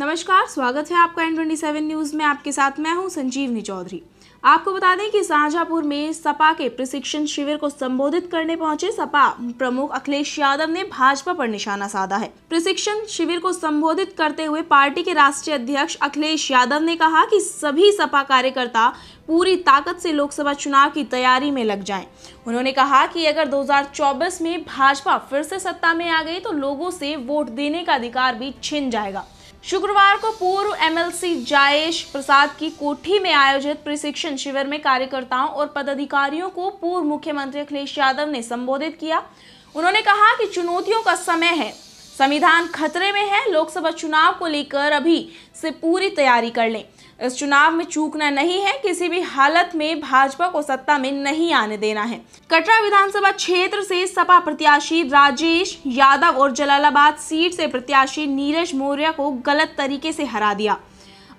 नमस्कार स्वागत है आपका एन ट्वेंटी सेवन न्यूज़ में आपके साथ मैं हूं संजीवनी चौधरी आपको बता दें कि शाहजहापुर में सपा के प्रशिक्षण शिविर को संबोधित करने पहुंचे सपा प्रमुख अखिलेश यादव ने भाजपा पर निशाना साधा है प्रशिक्षण शिविर को संबोधित करते हुए पार्टी के राष्ट्रीय अध्यक्ष अखिलेश यादव ने कहा कि सभी सपा कार्यकर्ता पूरी ताकत से लोकसभा चुनाव की तैयारी में लग जाएं। उन्होंने कहा कि अगर 2024 में भाजपा फिर से सत्ता में आ गई तो लोगों से वोट देने का अधिकार भी छिन जाएगा शुक्रवार को पूर्व एमएलसी जायेश प्रसाद की कोठी में आयोजित प्रशिक्षण शिविर में कार्यकर्ताओं और पदाधिकारियों को पूर्व मुख्यमंत्री अखिलेश यादव ने संबोधित किया उन्होंने कहा कि चुनौतियों का समय है संविधान खतरे में है लोकसभा चुनाव को लेकर अभी से पूरी तैयारी कर लें इस चुनाव में चूकना नहीं है किसी भी हालत में भाजपा को सत्ता में नहीं आने देना है कटरा विधानसभा क्षेत्र से सपा प्रत्याशी राजेश यादव और जलालाबाद सीट से प्रत्याशी नीरज मौर्य को गलत तरीके से हरा दिया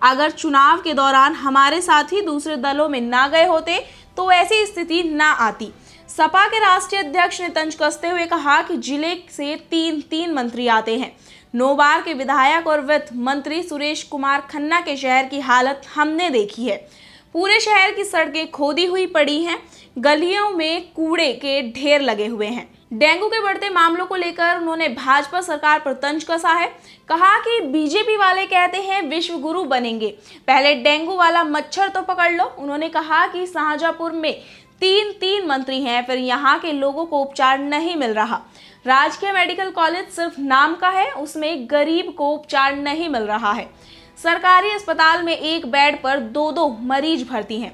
अगर चुनाव के दौरान हमारे साथ ही दूसरे दलों में ना गए होते तो ऐसी स्थिति ना आती सपा के राष्ट्रीय अध्यक्ष ने तंज कसते हुए कहा कि जिले से तीन तीन मंत्री आते हैं नोबार के विधायक और वित्त मंत्री सुरेश कुमार खन्ना के शहर की हालत हमने देखी है पूरे शहर की सड़कें खोदी हुई पड़ी हैं गलियों में कूड़े के ढेर लगे हुए हैं डेंगू के बढ़ते मामलों को लेकर उन्होंने भाजपा सरकार पर तंज कसा है कहा कि बीजेपी वाले कहते हैं विश्व गुरु बनेंगे पहले डेंगू वाला मच्छर तो पकड़ लो उन्होंने कहा कि शाहजहापुर में तीन तीन मंत्री हैं फिर यहाँ के लोगों को उपचार नहीं मिल रहा राजकीय मेडिकल कॉलेज सिर्फ नाम का है उसमें गरीब को उपचार नहीं मिल रहा है सरकारी अस्पताल में एक बेड पर दो दो मरीज भर्ती हैं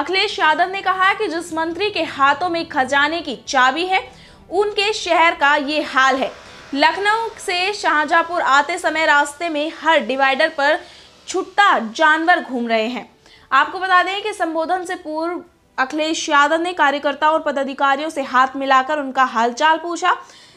अखिलेश यादव ने कहा कि जिस मंत्री के हाथों में खजाने की चाबी है उनके शहर का ये हाल है लखनऊ से शाहजहांपुर आते समय रास्ते में हर डिवाइडर पर छुट्टा जानवर घूम रहे हैं आपको बता दें कि संबोधन से पूर्व अखिलेश यादव ने कार्यकर्ताओं और पदाधिकारियों से हाथ मिलाकर उनका हालचाल पूछा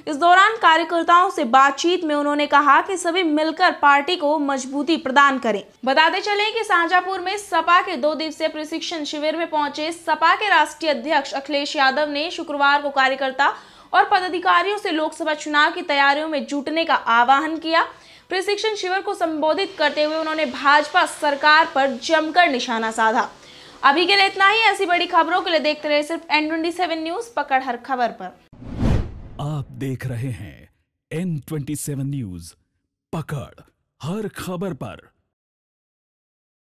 इस दौरान कार्यकर्ताओं से बातचीत में उन्होंने कहा कि सभी मिलकर पार्टी को मजबूती प्रदान करें बताते चले कि साझापुर में सपा के दो दिवसीय प्रशिक्षण शिविर में पहुंचे सपा के राष्ट्रीय अध्यक्ष अखिलेश यादव ने शुक्रवार को कार्यकर्ता और पदाधिकारियों से लोकसभा चुनाव की तैयारियों में जुटने का आह्वान किया प्रशिक्षण शिविर को संबोधित करते हुए उन्होंने भाजपा सरकार पर जमकर निशाना साधा अभी के लिए इतना ही ऐसी बड़ी खबरों के लिए देखते रहे सिर्फ एन ट्वेंटी सेवन न्यूज पकड़ हर खबर पर आप देख रहे हैं एन ट्वेंटी सेवन न्यूज पकड़ हर खबर पर